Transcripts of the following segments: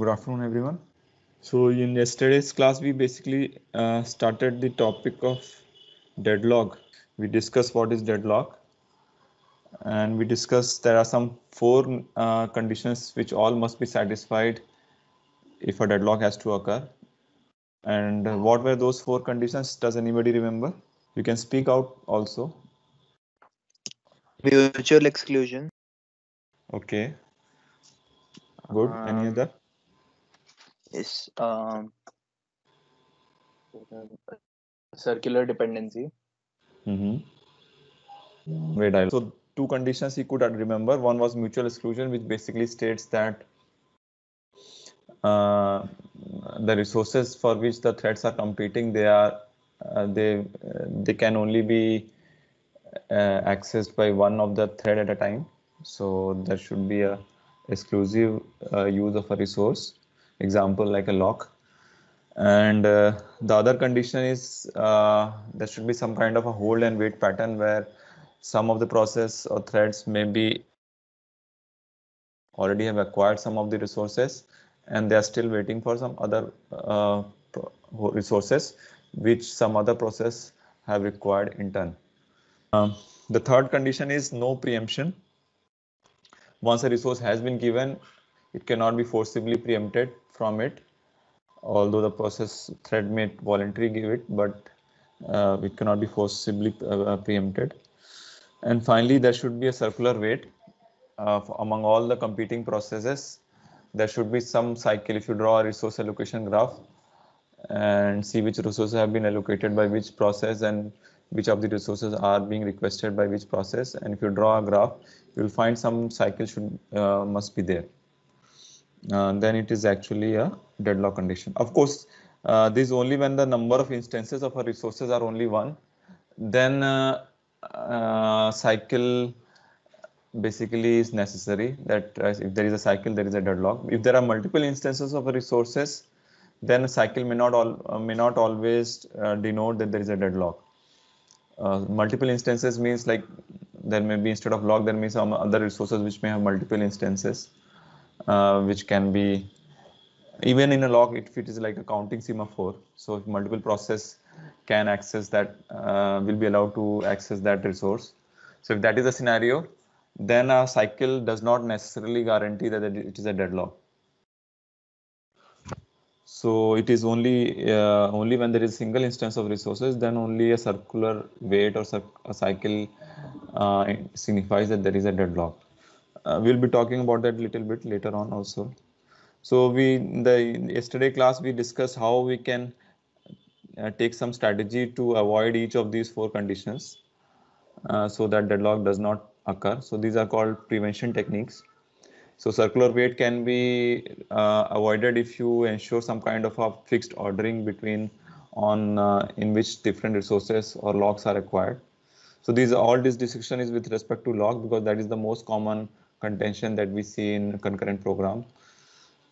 good afternoon everyone so in yesterday's class we basically uh, started the topic of deadlock we discussed what is deadlock and we discussed there are some four uh, conditions which all must be satisfied if a deadlock has to occur and what were those four conditions does anybody remember you can speak out also mutual exclusion okay good any um, other is um, circular dependency. Mm-hmm. Wait, i so two conditions he could remember. One was mutual exclusion, which basically states that uh, the resources for which the threads are competing, they are uh, they uh, they can only be uh, accessed by one of the thread at a time. So there should be a exclusive uh, use of a resource example like a lock and uh, the other condition is uh, there should be some kind of a hold and wait pattern where some of the process or threads may be already have acquired some of the resources and they are still waiting for some other uh, resources which some other process have required in turn. Um, the third condition is no preemption. Once a resource has been given, it cannot be forcibly preempted from it although the process thread may voluntarily give it but uh, it cannot be forcibly uh, uh, preempted and finally there should be a circular weight uh, among all the competing processes there should be some cycle if you draw a resource allocation graph and see which resources have been allocated by which process and which of the resources are being requested by which process and if you draw a graph you'll find some cycle should uh, must be there uh, then it is actually a deadlock condition. Of course, uh, this is only when the number of instances of our resources are only one, then uh, uh cycle basically is necessary that uh, if there is a cycle, there is a deadlock. If there are multiple instances of resources, then a cycle may not all may not always denote that there is a deadlock. multiple instances means like there may be instead of log, there may be some other resources which may have multiple instances uh, which can be even in a log if it is like a counting semaphore so if multiple process can access that uh, will be allowed to access that resource so if that is a scenario then a cycle does not necessarily guarantee that it is a deadlock so it is only uh, only when there is single instance of resources then only a circular wait or a cycle uh, signifies that there is a deadlock uh, we'll be talking about that little bit later on also so we the yesterday class we discussed how we can uh, take some strategy to avoid each of these four conditions uh, so that deadlock does not occur so these are called prevention techniques so circular wait can be uh, avoided if you ensure some kind of a fixed ordering between on uh, in which different resources or locks are required so these all this discussion is with respect to log because that is the most common contention that we see in concurrent program.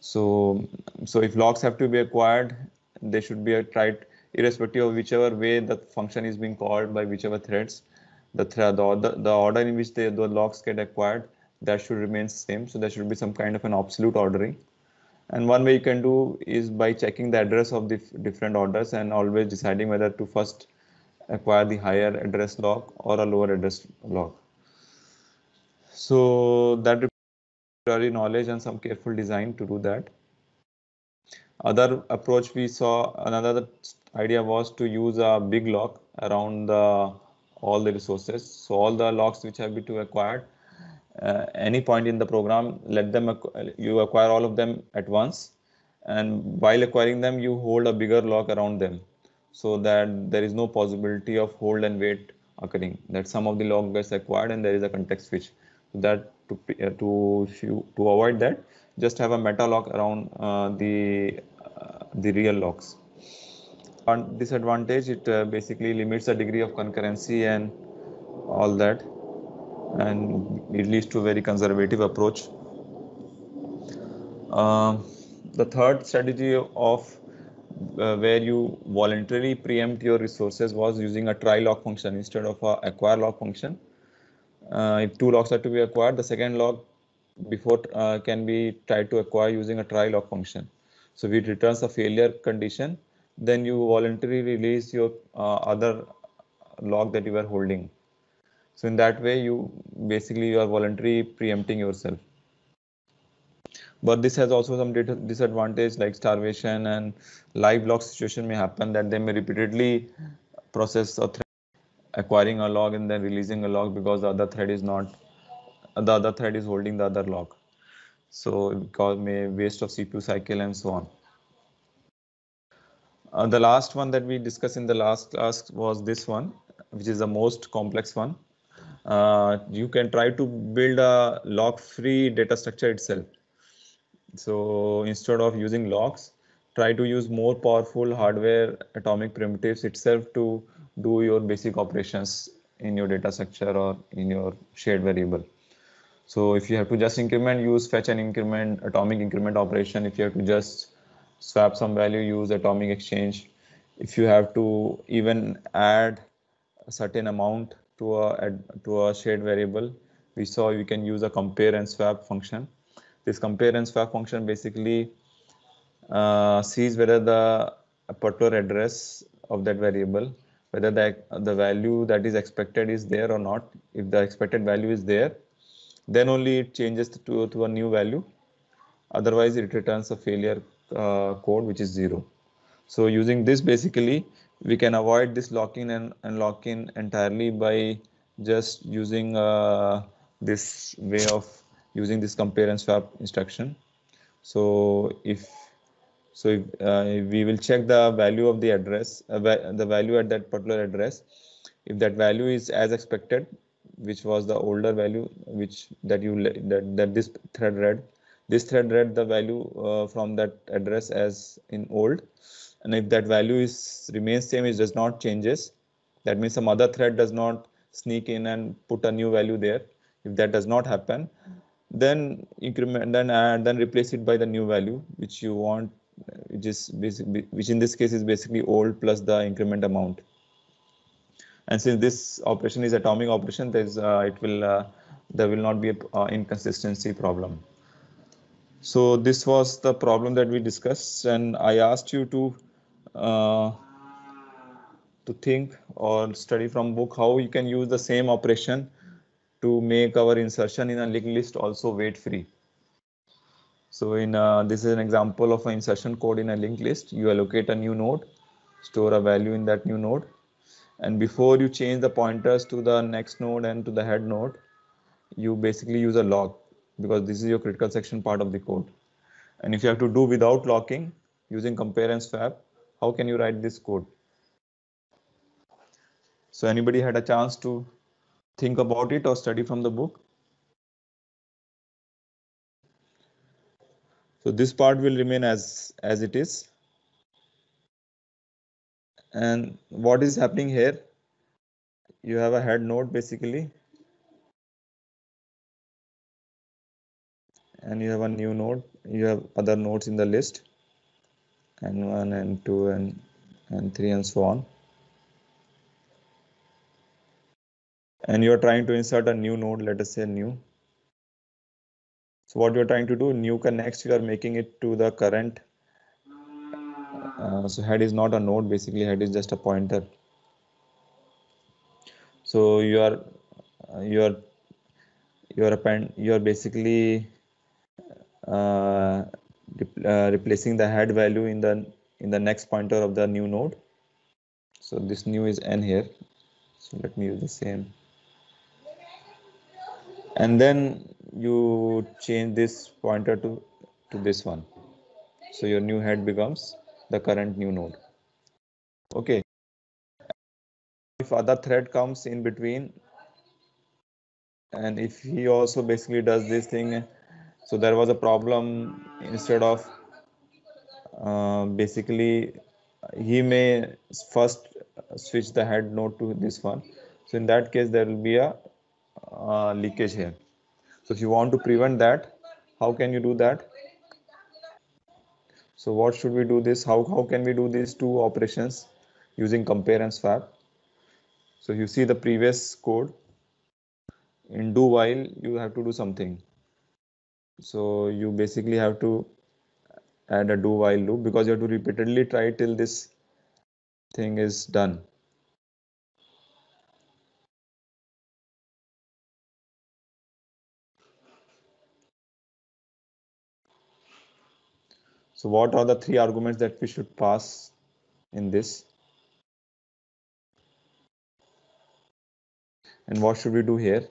So, so if logs have to be acquired, they should be tried irrespective of whichever way the function is being called by whichever threads. The, thread, the, the order in which the logs get acquired, that should remain same. So there should be some kind of an absolute ordering. And one way you can do is by checking the address of the different orders and always deciding whether to first acquire the higher address log or a lower address log. So that requires knowledge and some careful design to do that. Other approach we saw, another idea was to use a big lock around the all the resources. So all the locks which have been to acquired, uh, any point in the program, let them you acquire all of them at once, and while acquiring them, you hold a bigger lock around them, so that there is no possibility of hold and wait occurring. That some of the lock gets acquired and there is a context switch that to uh, to to avoid that just have a meta lock around uh, the uh, the real locks on disadvantage it uh, basically limits the degree of concurrency and all that and it leads to a very conservative approach um, the third strategy of uh, where you voluntarily preempt your resources was using a try lock function instead of a acquire lock function uh, if two locks are to be acquired, the second lock before uh, can be tried to acquire using a try lock function. So if it returns a failure condition, then you voluntarily release your uh, other lock that you were holding. So in that way, you basically you are voluntarily preempting yourself. But this has also some disadvantage like starvation and live lock situation may happen that they may repeatedly process or acquiring a log and then releasing a log because the other thread is not the other thread is holding the other log so it cause may waste of cpu cycle and so on uh, the last one that we discussed in the last class was this one which is the most complex one uh, you can try to build a log free data structure itself so instead of using logs try to use more powerful hardware atomic primitives itself to do your basic operations in your data structure or in your shared variable. So if you have to just increment, use fetch and increment, atomic increment operation. If you have to just swap some value, use atomic exchange. If you have to even add a certain amount to a to a shared variable, we saw you can use a compare and swap function. This compare and swap function basically uh, sees whether the particular address of that variable whether the, the value that is expected is there or not. If the expected value is there, then only it changes to, to a new value. Otherwise, it returns a failure uh, code, which is zero. So using this, basically, we can avoid this lock-in and unlock-in entirely by just using uh, this way of using this compare and swap instruction. So if so if, uh, we will check the value of the address, uh, the value at that particular address. If that value is as expected, which was the older value, which that you that, that this thread read, this thread read the value uh, from that address as in old. And if that value is remains same, it does not changes. That means some other thread does not sneak in and put a new value there. If that does not happen, then increment then uh, then replace it by the new value which you want which is basically, which in this case is basically old plus the increment amount. And since this operation is atomic operation, there's uh, it will uh, there will not be a uh, inconsistency problem. So this was the problem that we discussed, and I asked you to uh, to think or study from book how you can use the same operation to make our insertion in a linked list also weight free. So in uh, this is an example of an insertion code in a linked list. You allocate a new node, store a value in that new node. And before you change the pointers to the next node and to the head node, you basically use a lock because this is your critical section part of the code. And if you have to do without locking using compare and swap, how can you write this code? So anybody had a chance to think about it or study from the book? So this part will remain as, as it is. And what is happening here? You have a head node basically. And you have a new node. You have other nodes in the list. And one and two and, and three and so on. And you're trying to insert a new node, let us say new. So what you're trying to do, new connects, you are making it to the current. Uh, so head is not a node, basically head is just a pointer. So you are, uh, you are, you are append, you are basically uh, uh, replacing the head value in the in the next pointer of the new node. So this new is n here. So let me use the same. And then you change this pointer to, to this one. So your new head becomes the current new node. Okay. If other thread comes in between, and if he also basically does this thing, so there was a problem instead of uh, basically he may first switch the head node to this one. So in that case, there will be a uh, leakage here. So if you want to prevent that, how can you do that? So what should we do this? How, how can we do these two operations using compare and swap? So you see the previous code. In do while, you have to do something. So you basically have to add a do while loop because you have to repeatedly try till this thing is done. So what are the three arguments that we should pass in this? And what should we do here?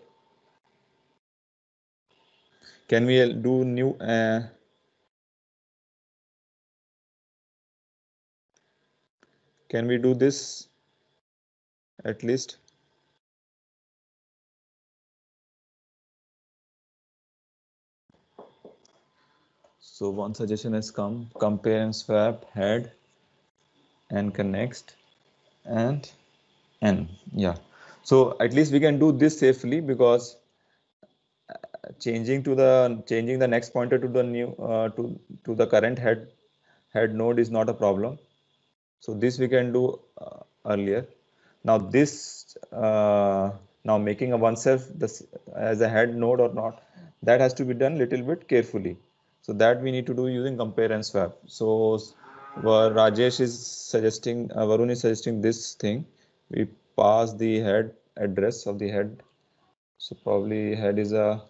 Can we do new? Uh, can we do this at least? So one suggestion has come, compare and swap head and connect and n. Yeah. So at least we can do this safely because uh, changing to the changing the next pointer to the new uh, to to the current head head node is not a problem. So this we can do uh, earlier. Now this uh, now making a oneself this as a head node or not that has to be done little bit carefully so that we need to do using compare and swap. So Rajesh is suggesting, uh, Varun is suggesting this thing. We pass the head address of the head. So probably head is a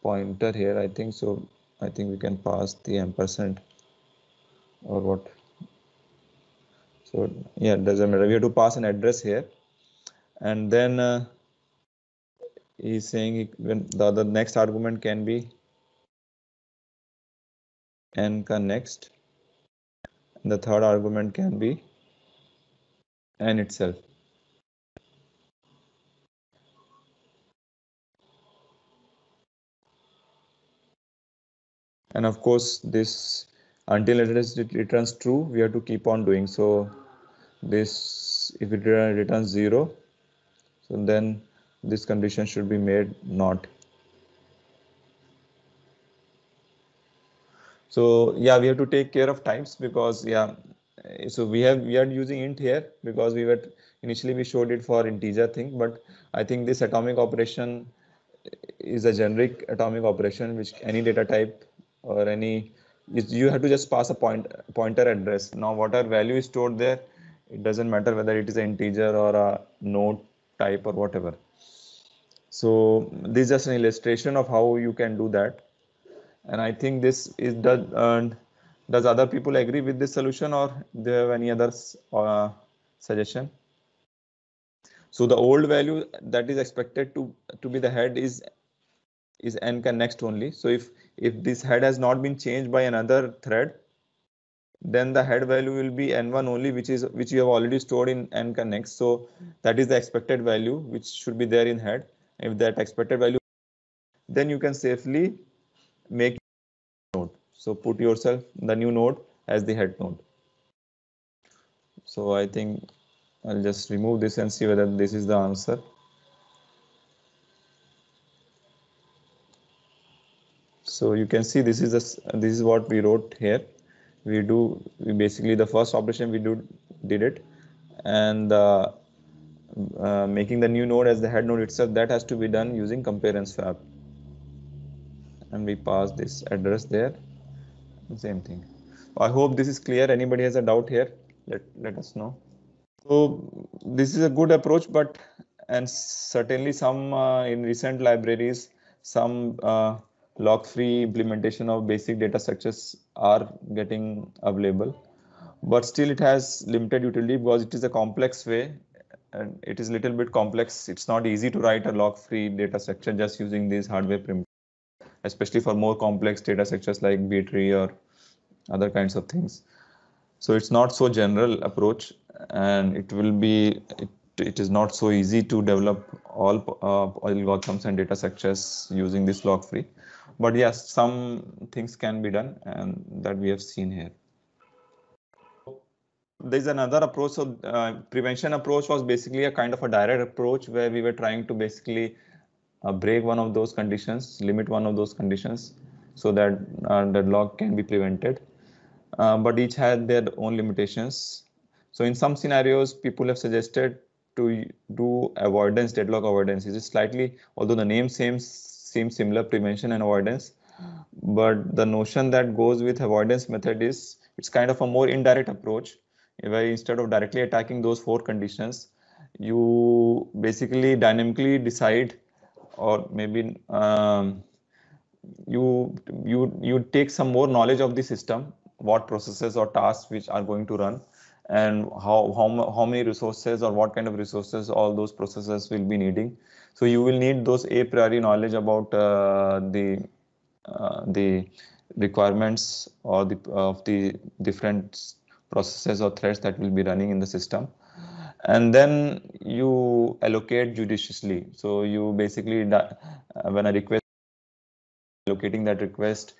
pointer here, I think. So I think we can pass the ampersand or what. So yeah, doesn't matter. We have to pass an address here. And then uh, he's saying he, when the, the next argument can be and next, The third argument can be n itself. And of course, this until it returns true, we have to keep on doing. So this, if it returns zero, so then this condition should be made not. So yeah, we have to take care of types because yeah, eh, so we have we are using int here because we were initially we showed it for integer thing, but I think this atomic operation eh, is a generic atomic operation which any data type or any you have to just pass a point pointer address. Now whatever value is stored there, it doesn't matter whether it is an integer or a node type or whatever. So this is just an illustration of how you can do that. And I think this is done. uh, does other people agree with this solution or do you have any other uh, suggestion? So the old value that is expected to to be the head is is n can next only. So if if this head has not been changed by another thread, then the head value will be n1 only, which is which you have already stored in n can next. So that is the expected value which should be there in head. If that expected value, then you can safely make node. So put yourself the new node as the head node. So I think I'll just remove this and see whether this is the answer. So you can see this is a, this is what we wrote here. We do we basically the first operation we do did it and uh, uh, making the new node as the head node itself that has to be done using compare and swap and we pass this address there same thing i hope this is clear anybody has a doubt here let let us know so this is a good approach but and certainly some uh, in recent libraries some uh, lock free implementation of basic data structures are getting available but still it has limited utility because it is a complex way and it is little bit complex it's not easy to write a lock free data structure just using these hardware primitives especially for more complex data structures like B-tree or other kinds of things. So it's not so general approach and it will be, it, it is not so easy to develop all uh, algorithms and data structures using this log free. But yes, some things can be done and that we have seen here there's another approach so uh, prevention approach was basically a kind of a direct approach where we were trying to basically uh, break one of those conditions, limit one of those conditions, so that uh, deadlock can be prevented. Uh, but each had their own limitations. So in some scenarios, people have suggested to do avoidance, deadlock avoidance. It is slightly, although the name seems seems similar, prevention and avoidance. But the notion that goes with avoidance method is it's kind of a more indirect approach, where instead of directly attacking those four conditions, you basically dynamically decide or maybe um, you you you take some more knowledge of the system what processes or tasks which are going to run and how, how how many resources or what kind of resources all those processes will be needing so you will need those a priori knowledge about uh, the uh, the requirements or the of the different processes or threads that will be running in the system and then you allocate judiciously so you basically uh, when a request allocating that request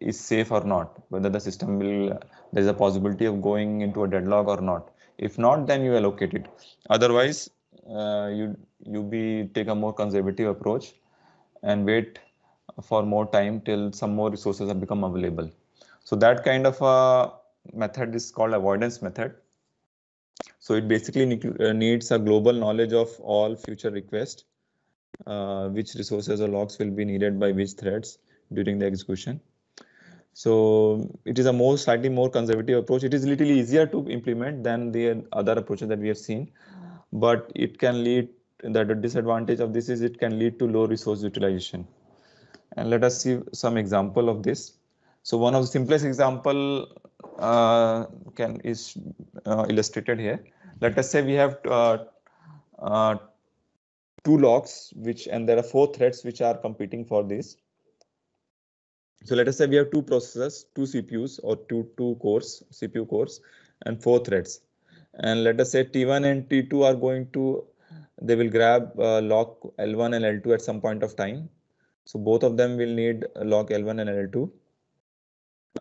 is safe or not whether the system will there's a possibility of going into a deadlock or not if not then you allocate it otherwise uh, you you be take a more conservative approach and wait for more time till some more resources have become available so that kind of a method is called avoidance method so it basically uh, needs a global knowledge of all future requests, uh, which resources or logs will be needed by which threads during the execution. So it is a more slightly more conservative approach. It is little easier to implement than the other approaches that we have seen, but it can lead the disadvantage of this is it can lead to low resource utilization. And let us see some example of this. So one of the simplest example uh, can is uh, illustrated here. Let us say we have uh, two locks, which and there are four threads which are competing for this. So let us say we have two processors, two CPUs or two two cores, CPU cores and four threads. And let us say T1 and T2 are going to they will grab uh, L1 and L2 at some point of time. So both of them will need lock L1 and L2.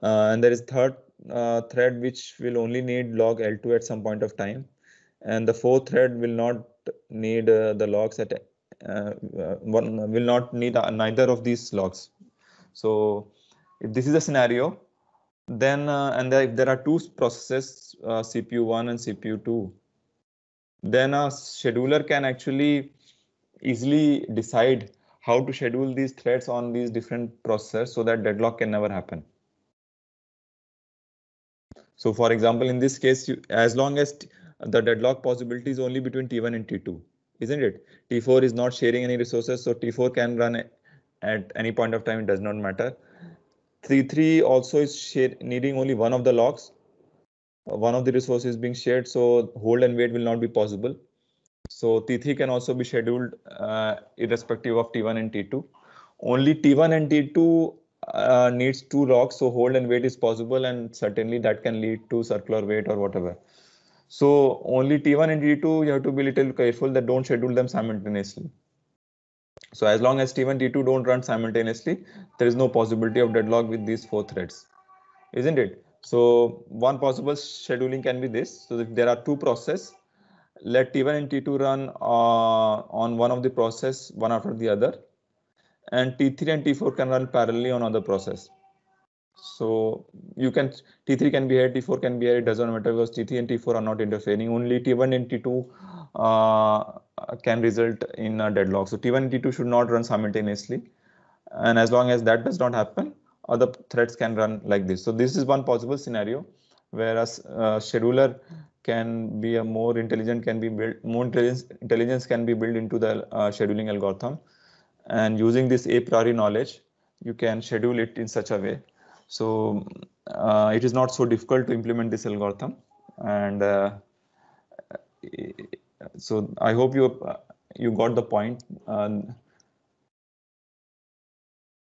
Uh, and there is third uh, thread which will only need log L2 at some point of time. And the fourth thread will not need uh, the logs at uh, uh, one will not need uh, neither of these logs. So if this is a scenario, then and if there are two processes, CPU1 and CPU2, then a scheduler can actually easily decide how to schedule these threads on these different processors so that deadlock can never happen. So for example, in this case, you, as long as the deadlock possibility is only between T1 and T2, isn't it? T4 is not sharing any resources, so T4 can run at any point of time, it does not matter. T3 also is share, needing only one of the locks. One of the resources being shared, so hold and wait will not be possible. So T3 can also be scheduled uh, irrespective of T1 and T2. Only T1 and T2 uh, needs two rocks, so hold and weight is possible, and certainly that can lead to circular weight or whatever. So only T1 and T2, you have to be little careful that don't schedule them simultaneously. So as long as T1, T2 don't run simultaneously, there is no possibility of deadlock with these four threads, isn't it? So one possible scheduling can be this. So if there are two process, let T1 and T2 run uh, on one of the process, one after the other, and T3 and T4 can run parallelly on other process. So you can T3 can be here, T4 can be here. It doesn't matter because T3 and T4 are not interfering. Only T1 and T2 uh, can result in a deadlock. So T1 and T2 should not run simultaneously. And as long as that does not happen, other threads can run like this. So this is one possible scenario whereas uh, scheduler can be a more intelligent can be built more intelligence, intelligence can be built into the uh, scheduling algorithm and using this a priori knowledge you can schedule it in such a way so uh, it is not so difficult to implement this algorithm and uh, so i hope you uh, you got the point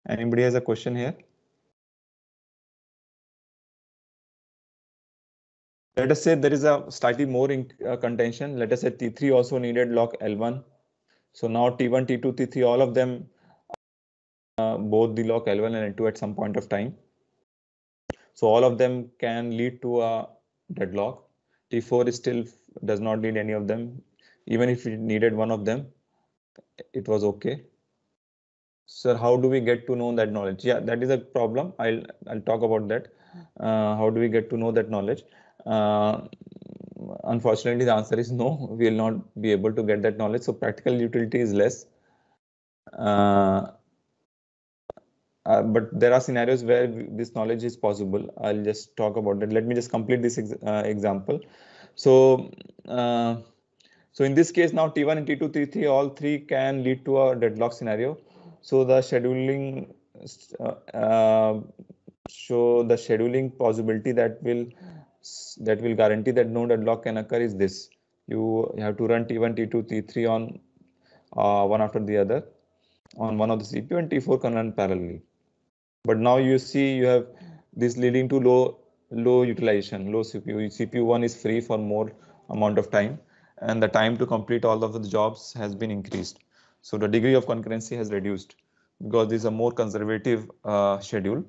anybody has a question here let us say there is a slightly more in, uh, contention let us say t3 also needed lock l1 so now T1, T2, T3, all of them, uh, both the lock L1 and L2 at some point of time. So all of them can lead to a deadlock. T4 is still does not need any of them. Even if it needed one of them, it was okay. Sir, how do we get to know that knowledge? Yeah, that is a problem. I'll I'll talk about that. Uh, how do we get to know that knowledge? Uh, unfortunately, the answer is no. We will not be able to get that knowledge. So practical utility is less. Uh, uh, but there are scenarios where this knowledge is possible. I'll just talk about that. Let me just complete this ex uh, example. So, uh, so in this case now T1 and T2, T3, all three can lead to a deadlock scenario. So the scheduling, so uh, uh, the scheduling possibility that will that will guarantee that node unlock can occur is this. You have to run T1, T2, T3 on uh, one after the other on one of the CPU and T4 can run parallelly. But now you see you have this leading to low low utilization, low CPU. CPU one is free for more amount of time and the time to complete all of the jobs has been increased. So the degree of concurrency has reduced because is a more conservative uh, schedule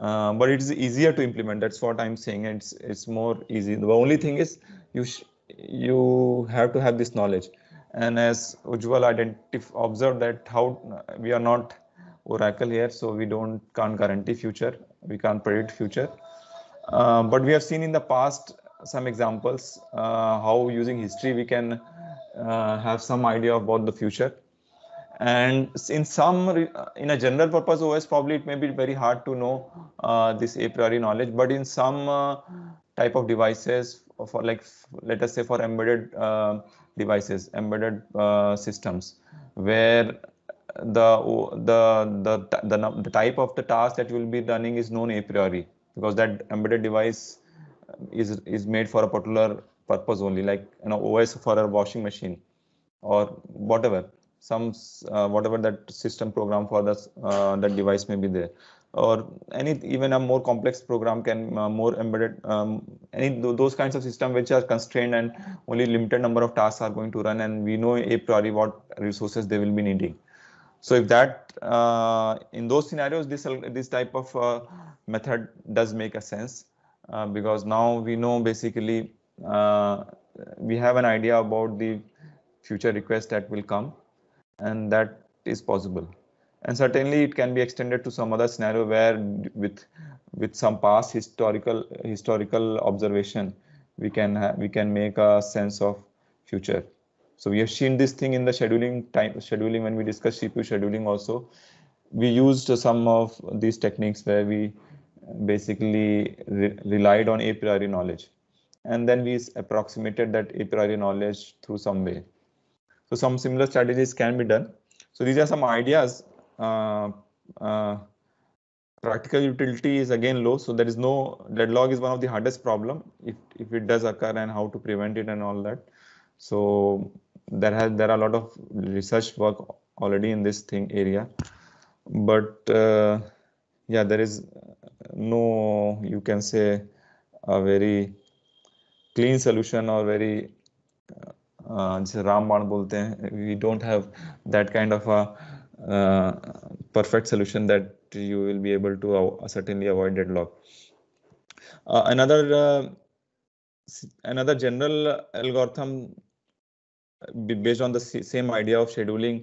uh, but it's easier to implement. That's what I'm saying. It's it's more easy. The only thing is you you have to have this knowledge. And as Ujjwal identif- observed that how we are not Oracle here, so we don't can't guarantee future. We can't predict future. Uh, but we have seen in the past some examples uh, how using history we can uh, have some idea about the future and in some in a general purpose os probably it may be very hard to know uh, this a priori knowledge but in some uh, type of devices uh, for like let us say for embedded uh, devices embedded uh, systems where the, the the the the type of the task that you will be running is known a priori because that embedded device um, is is made for a particular purpose only like an os for a washing machine or whatever some uh, whatever that system program for this uh, that device may be there or any even a more complex program can uh, more embedded um, any those kinds of system which are constrained and only limited number of tasks are going to run and we know a priori what resources they will be needing so if that uh, in those scenarios this this type of uh, method does make a sense uh, because now we know basically uh, we have an idea about the future request that will come and that is possible and certainly it can be extended to some other scenario where with with some past historical historical observation we can we can make a sense of future so we have seen this thing in the scheduling time scheduling when we discuss cpu scheduling also we used some of these techniques where we basically re relied on a priori knowledge and then we approximated that a priori knowledge through some way so some similar strategies can be done. So these are some ideas. Uh, uh, practical utility is again low, so there is no deadlock is one of the hardest problem if if it does occur and how to prevent it and all that. So there has there are a lot of research work already in this thing area, but uh, yeah, there is no you can say a very clean solution or very जिसे रामबाण बोलते हैं we don't have that kind of a perfect solution that you will be able to certainly avoid deadlock. another another general algorithm based on the same idea of scheduling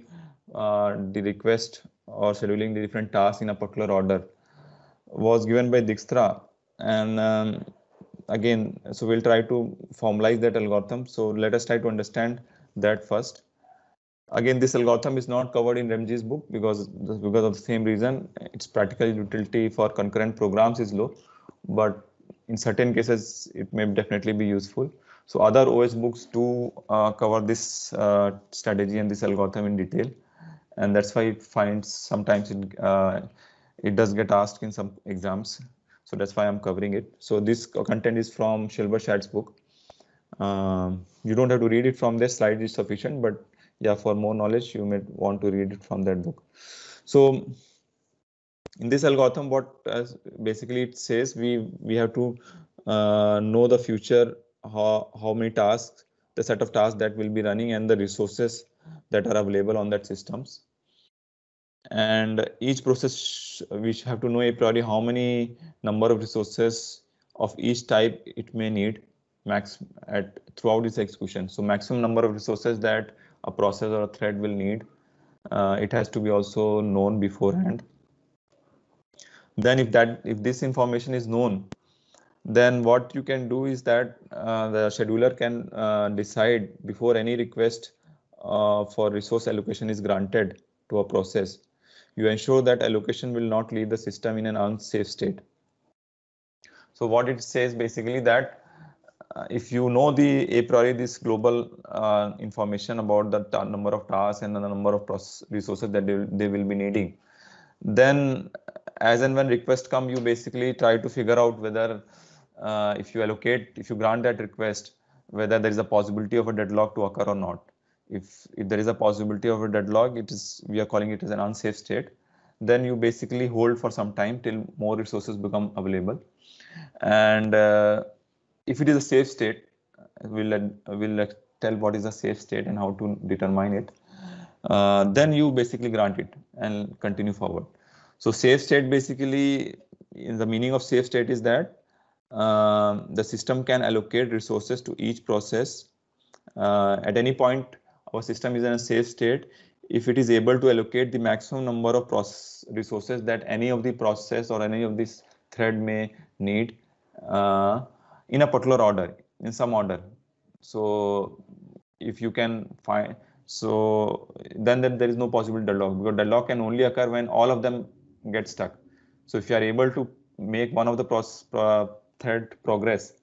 the request or scheduling the different tasks in a particular order was given by Dijkstra and um, again so we'll try to formalize that algorithm so let us try to understand that first again this algorithm is not covered in remg's book because because of the same reason its practical utility for concurrent programs is low but in certain cases it may definitely be useful so other os books do uh, cover this uh, strategy and this algorithm in detail and that's why it finds sometimes it uh, it does get asked in some exams so that's why I'm covering it. So this content is from Shilber Shad's book. Um, you don't have to read it from this slide is sufficient, but yeah, for more knowledge, you may want to read it from that book. So in this algorithm, what basically it says, we we have to uh, know the future, how, how many tasks, the set of tasks that will be running and the resources that are available on that systems and each process we have to know a priori how many number of resources of each type it may need max at throughout its execution so maximum number of resources that a process or a thread will need uh, it has to be also known beforehand then if that if this information is known then what you can do is that uh, the scheduler can uh, decide before any request uh, for resource allocation is granted to a process you ensure that allocation will not leave the system in an unsafe state. So what it says basically that uh, if you know the a priori this global uh, information about the number of tasks and the number of resources that they will, they will be needing, then uh, as and when request come, you basically try to figure out whether uh, if you allocate, if you grant that request, whether there is a possibility of a deadlock to occur or not if if there is a possibility of a deadlock it is we are calling it as an unsafe state then you basically hold for some time till more resources become available and uh, if it is a safe state we'll we'll tell what is a safe state and how to determine it uh, then you basically grant it and continue forward so safe state basically in the meaning of safe state is that uh, the system can allocate resources to each process uh, at any point our system is in a safe state if it is able to allocate the maximum number of process resources that any of the process or any of this thread may need uh, in a particular order, in some order. So if you can find, so then that there is no possible deadlock because deadlock can only occur when all of them get stuck. So if you are able to make one of the process thread progress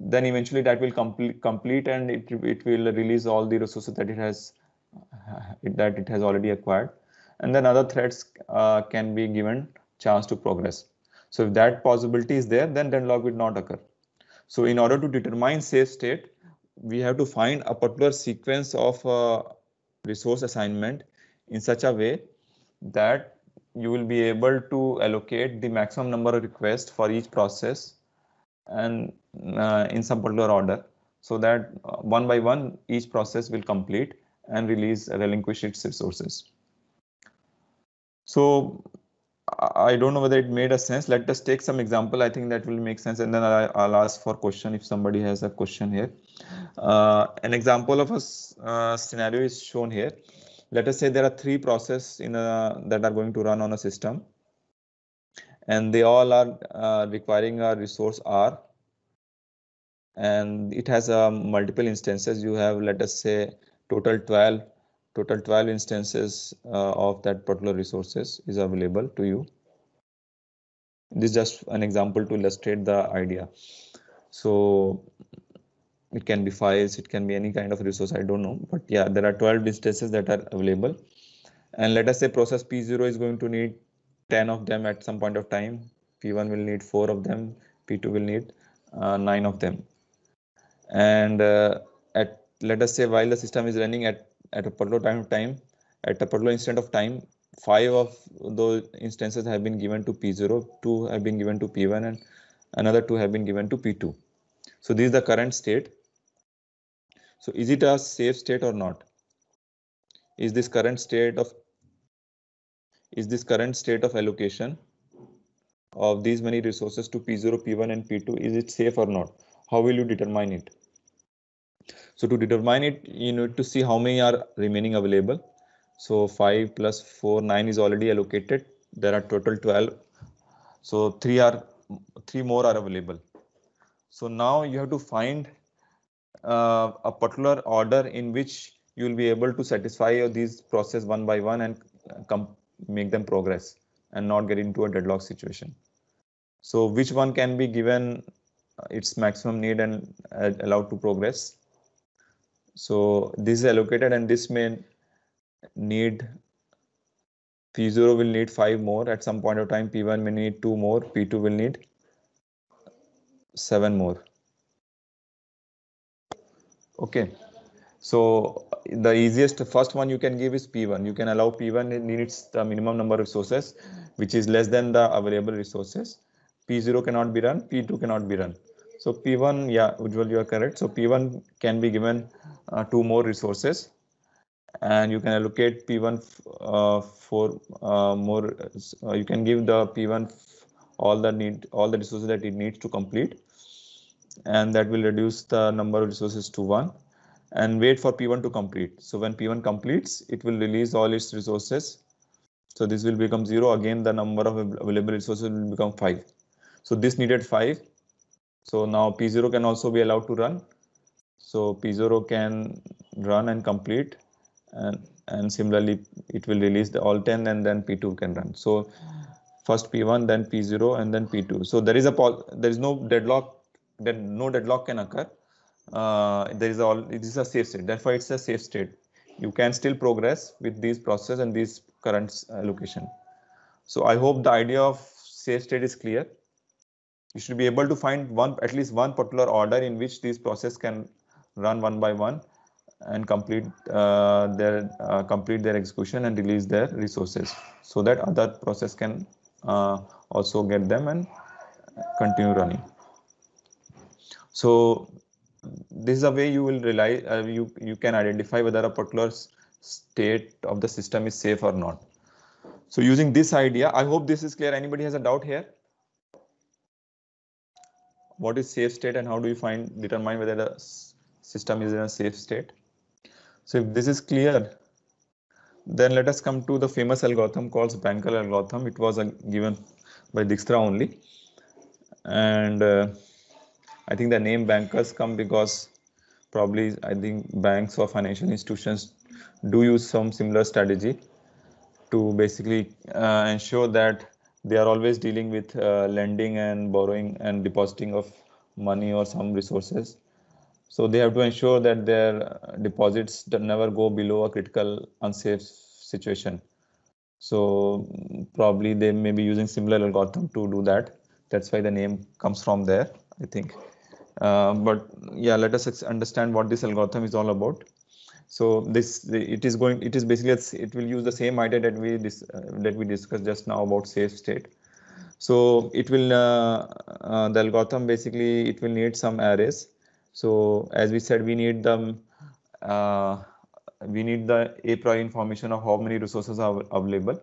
then eventually that will complete complete and it, it will release all the resources that it has that it has already acquired and then other threads uh, can be given chance to progress so if that possibility is there then then log will not occur so in order to determine safe state we have to find a particular sequence of uh, resource assignment in such a way that you will be able to allocate the maximum number of requests for each process and uh, in some particular order so that uh, one by one each process will complete and release uh, relinquish its resources. So I don't know whether it made a sense. Let us take some example. I think that will make sense. And then I'll, I'll ask for question if somebody has a question here. Uh, an example of a uh, scenario is shown here. Let us say there are three processes in a, that are going to run on a system. And they all are uh, requiring a resource R and it has a um, multiple instances you have let us say total 12 total 12 instances uh, of that particular resources is available to you this is just an example to illustrate the idea so it can be files it can be any kind of resource i don't know but yeah there are 12 instances that are available and let us say process p0 is going to need 10 of them at some point of time p1 will need 4 of them p2 will need uh, 9 of them and uh, at let us say while the system is running at at a particular time of time at a particular instant of time five of those instances have been given to p0 two have been given to p1 and another two have been given to p2 so this is the current state so is it a safe state or not is this current state of is this current state of allocation of these many resources to p0 p1 and p2 is it safe or not how will you determine it so to determine it, you need to see how many are remaining available. So 5 plus 4, 9 is already allocated. There are total 12. So 3 are 3 more are available. So now you have to find uh, a particular order in which you will be able to satisfy these process one by one and uh, make them progress and not get into a deadlock situation. So which one can be given uh, its maximum need and uh, allowed to progress? So this is allocated and this may need P0 will need five more at some point of time. P1 may need two more. P2 will need seven more. Okay. So the easiest first one you can give is P1. You can allow P1 it needs the minimum number of resources, which is less than the available resources. P0 cannot be run, P2 cannot be run. So P1, yeah, Ujjwal, you are correct. So P1 can be given uh, two more resources and you can allocate P1 uh, for uh, more. Uh, you can give the P1 all the need, all the resources that it needs to complete. And that will reduce the number of resources to one and wait for P1 to complete. So when P1 completes, it will release all its resources. So this will become zero. Again, the number of available resources will become five. So this needed five so now P0 can also be allowed to run. So P0 can run and complete and, and similarly it will release the all 10 and then P2 can run. So first P1, then P0 and then P2. So there is a there is no deadlock that no deadlock can occur. Uh, there is all it is a safe state. Therefore, it's a safe state. You can still progress with these process and these current allocation. Uh, so I hope the idea of safe state is clear you should be able to find one at least one particular order in which these process can run one by one and complete uh, their uh, complete their execution and release their resources so that other process can uh, also get them and continue running so this is a way you will realize uh, you you can identify whether a particular state of the system is safe or not so using this idea i hope this is clear anybody has a doubt here what is safe state and how do you find determine whether the system is in a safe state. So if this is clear, then let us come to the famous algorithm called Bankel algorithm. It was uh, given by Dijkstra only. And uh, I think the name bankers come because probably I think banks or financial institutions do use some similar strategy to basically uh, ensure that they are always dealing with uh, lending and borrowing and depositing of money or some resources so they have to ensure that their uh, deposits never go below a critical unsafe situation so mm, probably they may be using similar algorithm to do that that's why the name comes from there i think uh, but yeah let us understand what this algorithm is all about so this it is going it is basically it will use the same idea that we this uh, that we discussed just now about safe state. So it will uh, uh, the algorithm basically it will need some arrays. So as we said, we need them. Uh, we need the a priori information of how many resources are available.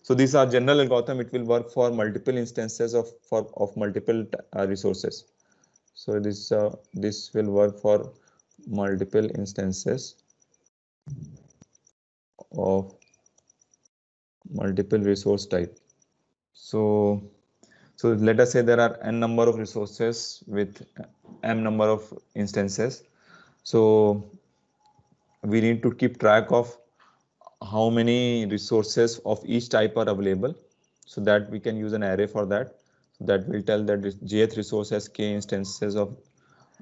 So these are general algorithm. It will work for multiple instances of for of multiple uh, resources. So this uh, this will work for multiple instances of multiple resource type. So, so let us say there are n number of resources with m number of instances. So we need to keep track of how many resources of each type are available so that we can use an array for that. So that will tell that jth resource has k instances of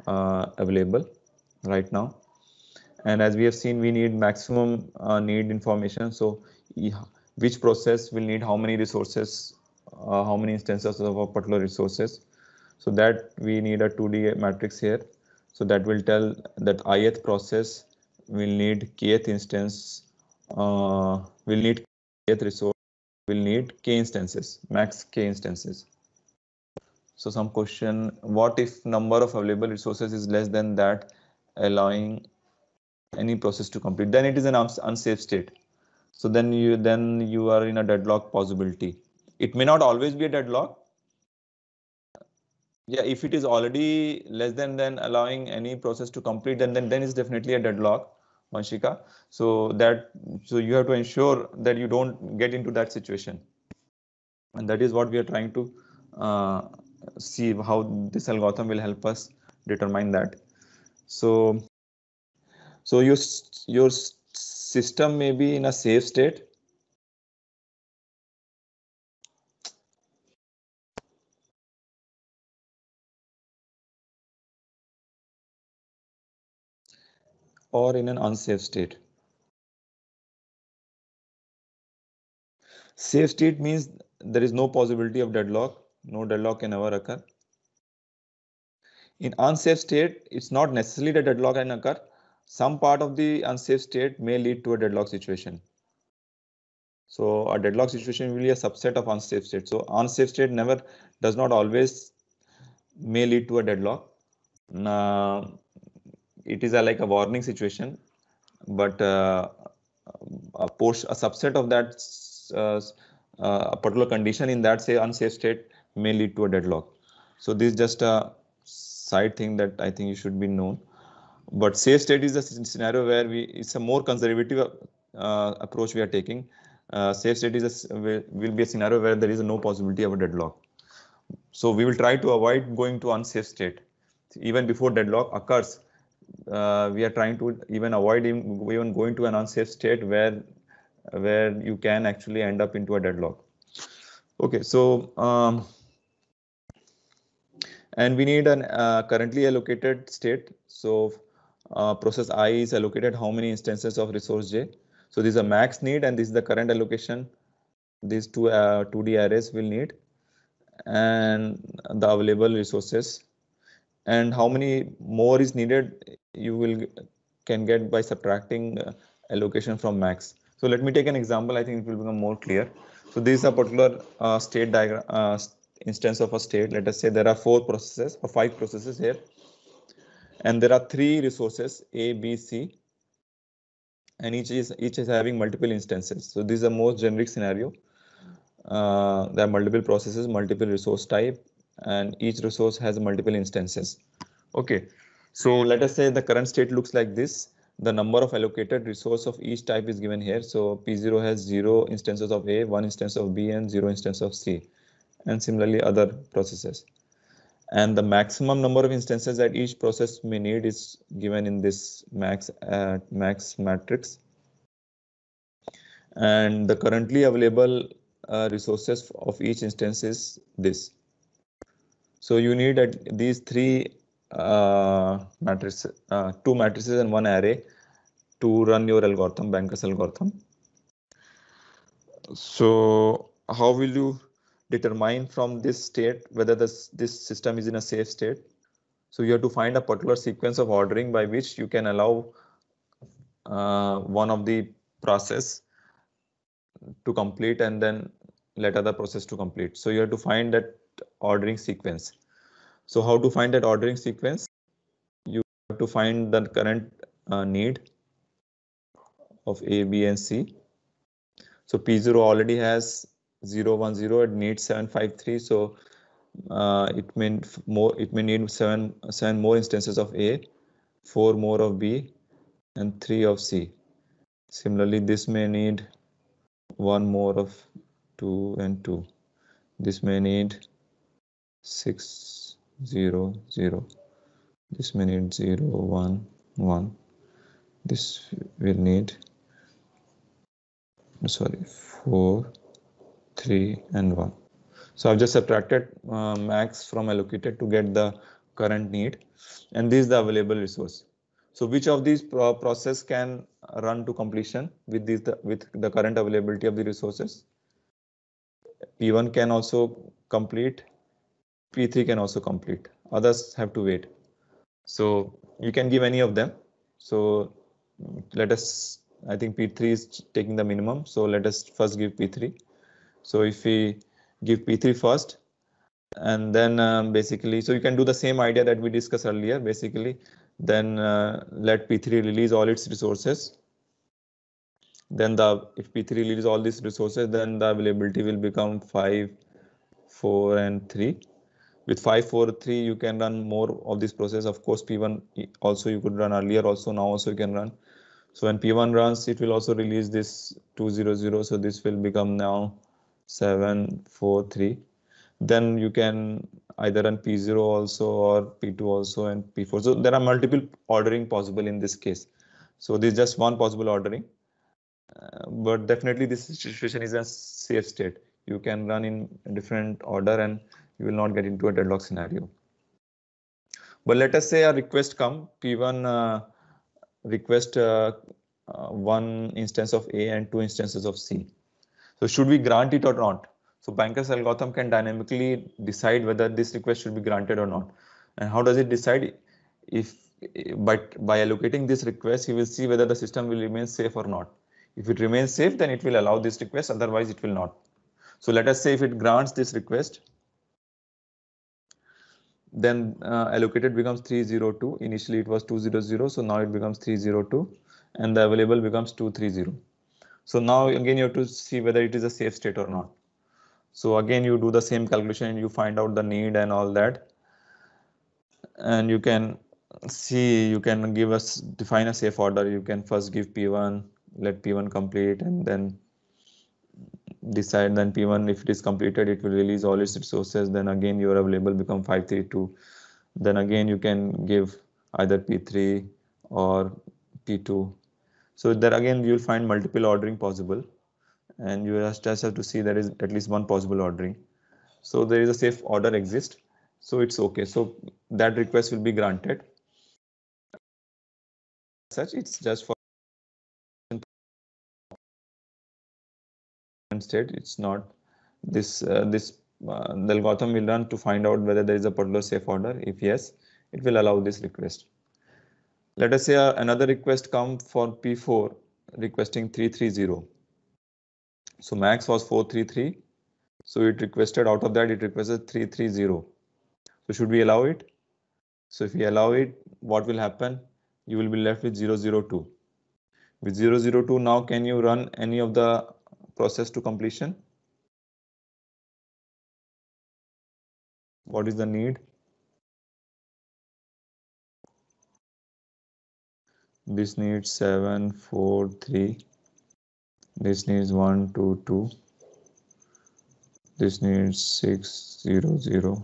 uh, available right now and as we have seen we need maximum uh, need information so which process will need how many resources uh, how many instances of a particular resources so that we need a 2d matrix here so that will tell that ith process will need kth instance uh, will need kth resource will need k instances max k instances so some question what if number of available resources is less than that allowing any process to complete then it is an unsafe state so then you then you are in a deadlock possibility it may not always be a deadlock yeah if it is already less than then allowing any process to complete then then, then is definitely a deadlock Manshika. So that so you have to ensure that you don't get into that situation, and that is what we are trying to uh, see how this algorithm will help us determine that. So so your your system may be in a safe state. or in an unsafe state. Safe state means there is no possibility of deadlock. No deadlock can ever occur. In unsafe state, it's not necessarily that deadlock can occur, some part of the unsafe state may lead to a deadlock situation. So a deadlock situation will be a subset of unsafe state. So unsafe state never does not always may lead to a deadlock. Uh, it is a, like a warning situation, but uh, a a subset of that uh, uh, a particular condition in that say unsafe state may lead to a deadlock. So this is just a side thing that I think you should be known. But safe state is a scenario where we it's a more conservative uh, approach we are taking. Uh, safe state is a, will be a scenario where there is no possibility of a deadlock. So we will try to avoid going to unsafe state. Even before deadlock occurs, uh, we are trying to even avoid even going to an unsafe state where where you can actually end up into a deadlock. Okay, so um, and we need an uh, currently allocated state. So uh, process I is allocated how many instances of resource J. So this is a max need and this is the current allocation. These two uh, 2D arrays will need and the available resources and how many more is needed you will can get by subtracting uh, allocation from max. So let me take an example. I think it will become more clear. So this is a particular uh, state diagram uh, instance of a state. Let us say there are four processes or five processes here and there are three resources A, B, C, and each is each is having multiple instances. So this is the most generic scenario. Uh, there are multiple processes, multiple resource type, and each resource has multiple instances. Okay, so let us say the current state looks like this. The number of allocated resource of each type is given here. So P0 has zero instances of A, one instance of B, and zero instance of C, and similarly other processes and the maximum number of instances that each process may need is given in this max uh, max matrix. And the currently available uh, resources of each instance is this. So you need these three uh, matrices, uh, two matrices and one array to run your algorithm, Banker's algorithm. So how will you determine from this state whether this, this system is in a safe state. So you have to find a particular sequence of ordering by which you can allow uh, one of the process to complete and then let other process to complete. So you have to find that ordering sequence. So how to find that ordering sequence? You have to find the current uh, need of A, B, and C. So P0 already has 010 it needs 753 so uh, it may more it may need seven seven more instances of a four more of b and three of c similarly this may need one more of two and two this may need six zero zero this may need zero one one this will need sorry four 3 and 1. So I've just subtracted uh, max from allocated to get the current need and this is the available resource. So which of these pro process can run to completion with these the, with the current availability of the resources? P1 can also complete, P3 can also complete, others have to wait. So you can give any of them. So let us, I think P3 is taking the minimum. So let us first give P3. So if we give P3 first, and then um, basically, so you can do the same idea that we discussed earlier, basically, then uh, let P3 release all its resources. Then the if P3 releases all these resources, then the availability will become 5, 4, and 3. With 5, 4, 3, you can run more of this process. Of course, P1 also you could run earlier, also now also you can run. So when P1 runs, it will also release this 200. So this will become now Seven four three, then you can either run p0 also or p2 also and p4 so there are multiple ordering possible in this case so this is just one possible ordering uh, but definitely this situation is a safe state you can run in different order and you will not get into a deadlock scenario but let us say a request come p1 uh, request uh, uh, one instance of a and two instances of c so should we grant it or not? So banker's algorithm can dynamically decide whether this request should be granted or not. And how does it decide? If but by allocating this request, he will see whether the system will remain safe or not. If it remains safe, then it will allow this request. Otherwise, it will not. So let us say if it grants this request, then uh, allocated becomes 302. Initially it was 200, so now it becomes 302 and the available becomes 230. So now again you have to see whether it is a safe state or not. So again you do the same calculation you find out the need and all that. And you can see you can give us define a safe order. You can first give P1, let P1 complete and then decide then P1 if it is completed it will release all its resources then again your available become 532 then again you can give either P3 or P2 so there again, you will find multiple ordering possible and you just have to see there is at least one possible ordering. So there is a safe order exist. So it's okay. So that request will be granted. Such it's just for state. It's not this uh, this uh, the algorithm will run to find out whether there is a particular safe order. If yes, it will allow this request. Let us say uh, another request come for P4 requesting 330. So max was 433. So it requested out of that it requested 330. So should we allow it? So if we allow it, what will happen? You will be left with 002. With 002 now can you run any of the process to completion? What is the need? this needs 7 4 3 this needs 1 2 2 this needs 6 0 0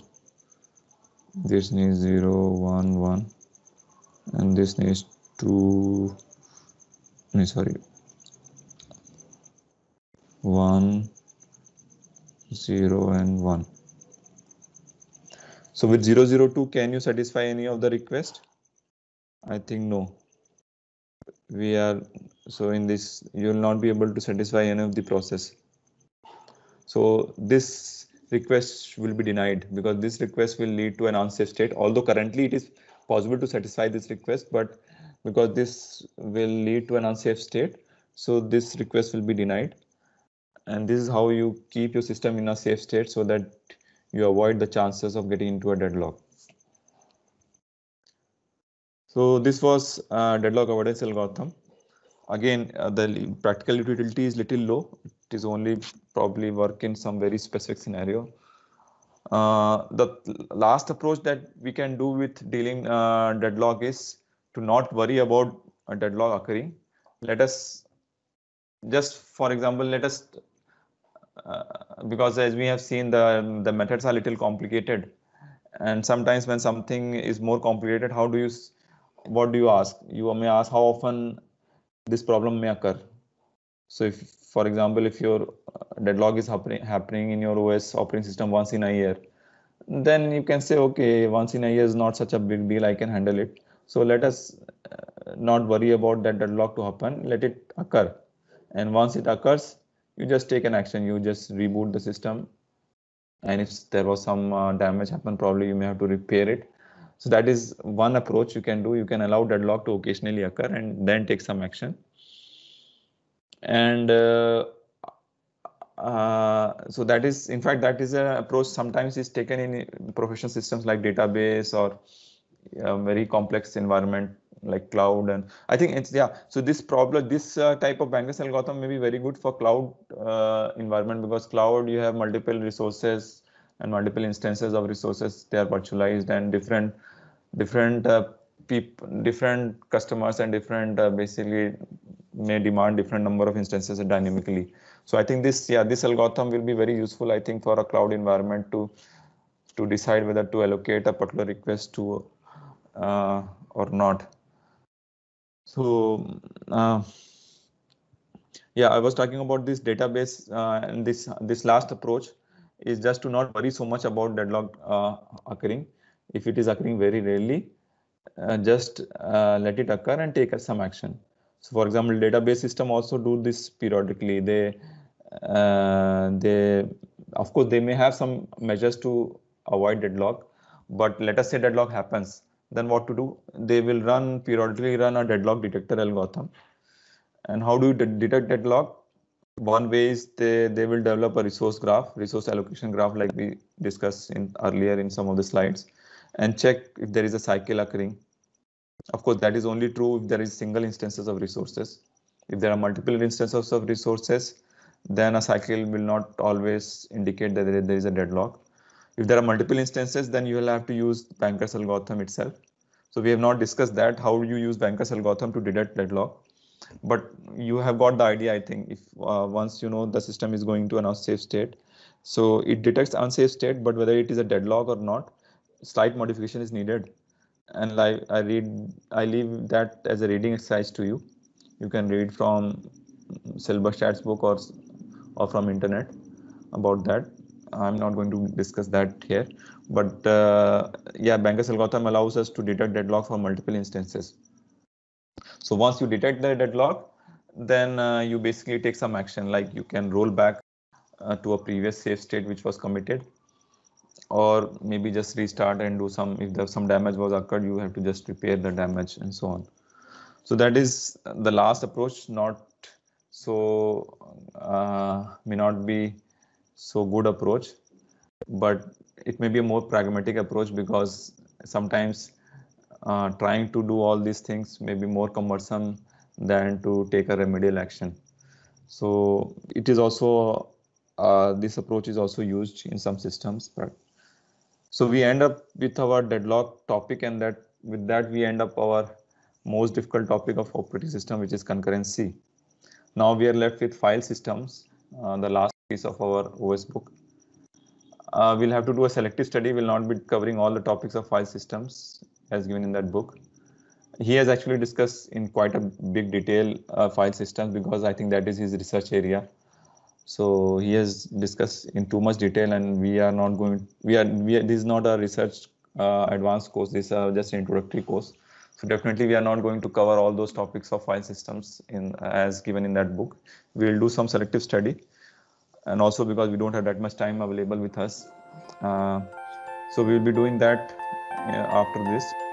this needs 0 1 1 and this needs 2 no, sorry 1 0 and 1 so with 002 can you satisfy any of the request i think no we are so in this you will not be able to satisfy any of the process so this request will be denied because this request will lead to an unsafe state although currently it is possible to satisfy this request but because this will lead to an unsafe state so this request will be denied and this is how you keep your system in a safe state so that you avoid the chances of getting into a deadlock so this was uh, deadlock avoidance algorithm. Again, uh, the practical utility is little low. It is only probably work in some very specific scenario. Uh, the last approach that we can do with dealing uh, deadlock is to not worry about a uh, deadlock occurring. Let us just, for example, let us uh, because as we have seen, the the methods are little complicated, and sometimes when something is more complicated, how do you what do you ask? You may ask how often this problem may occur. So if, for example, if your uh, deadlock is happening, happening in your OS operating system once in a year, then you can say, okay, once in a year is not such a big deal. I can handle it. So let us uh, not worry about that deadlock to happen. Let it occur. And once it occurs, you just take an action. You just reboot the system. And if there was some uh, damage happen, probably you may have to repair it so that is one approach you can do. You can allow deadlock to occasionally occur and then take some action. And uh, uh, so that is, in fact, that is an approach sometimes is taken in professional systems like database or um, very complex environment like cloud and i think it's yeah so this problem this uh, type of bankless algorithm may be very good for cloud uh, environment because cloud you have multiple resources and multiple instances of resources they are virtualized and different different uh, people different customers and different uh, basically may demand different number of instances dynamically so i think this yeah this algorithm will be very useful i think for a cloud environment to to decide whether to allocate a particular request to uh, or not so uh, yeah i was talking about this database uh, and this this last approach is just to not worry so much about deadlock uh, occurring. If it is occurring very rarely, uh, just uh, let it occur and take some action. So, for example, database system also do this periodically. They, uh, they, of course, they may have some measures to avoid deadlock, but let us say deadlock happens, then what to do? They will run periodically run a deadlock detector algorithm. And how do you de detect deadlock? One way is they, they will develop a resource graph, resource allocation graph like we discussed in earlier in some of the slides and check if there is a cycle occurring. Of course, that is only true if there is single instances of resources. If there are multiple instances of resources, then a cycle will not always indicate that there is a deadlock. If there are multiple instances, then you will have to use Banker's algorithm itself. So we have not discussed that, how you use Banker's algorithm to detect deadlock but you have got the idea i think if uh, once you know the system is going to an unsafe state so it detects unsafe state but whether it is a deadlock or not slight modification is needed and i read i leave that as a reading exercise to you you can read from Silberstadt's book or or from internet about that i'm not going to discuss that here but uh, yeah banker's algorithm allows us to detect deadlock for multiple instances so once you detect the deadlock, then uh, you basically take some action like you can roll back uh, to a previous safe state which was committed or maybe just restart and do some if there some damage was occurred you have to just repair the damage and so on so that is the last approach not so uh, may not be so good approach but it may be a more pragmatic approach because sometimes uh, trying to do all these things may be more cumbersome than to take a remedial action. So it is also uh, this approach is also used in some systems. But so we end up with our deadlock topic, and that with that we end up our most difficult topic of operating system, which is concurrency. Now we are left with file systems, uh, the last piece of our OS book. Uh, we'll have to do a selective study. We'll not be covering all the topics of file systems as given in that book. He has actually discussed in quite a big detail uh, file systems because I think that is his research area. So he has discussed in too much detail, and we are not going. We are. We are this is not a research uh, advanced course. This is uh, just an introductory course. So definitely we are not going to cover all those topics of file systems in as given in that book. We will do some selective study and also because we don't have that much time available with us. Uh, so we will be doing that uh, after this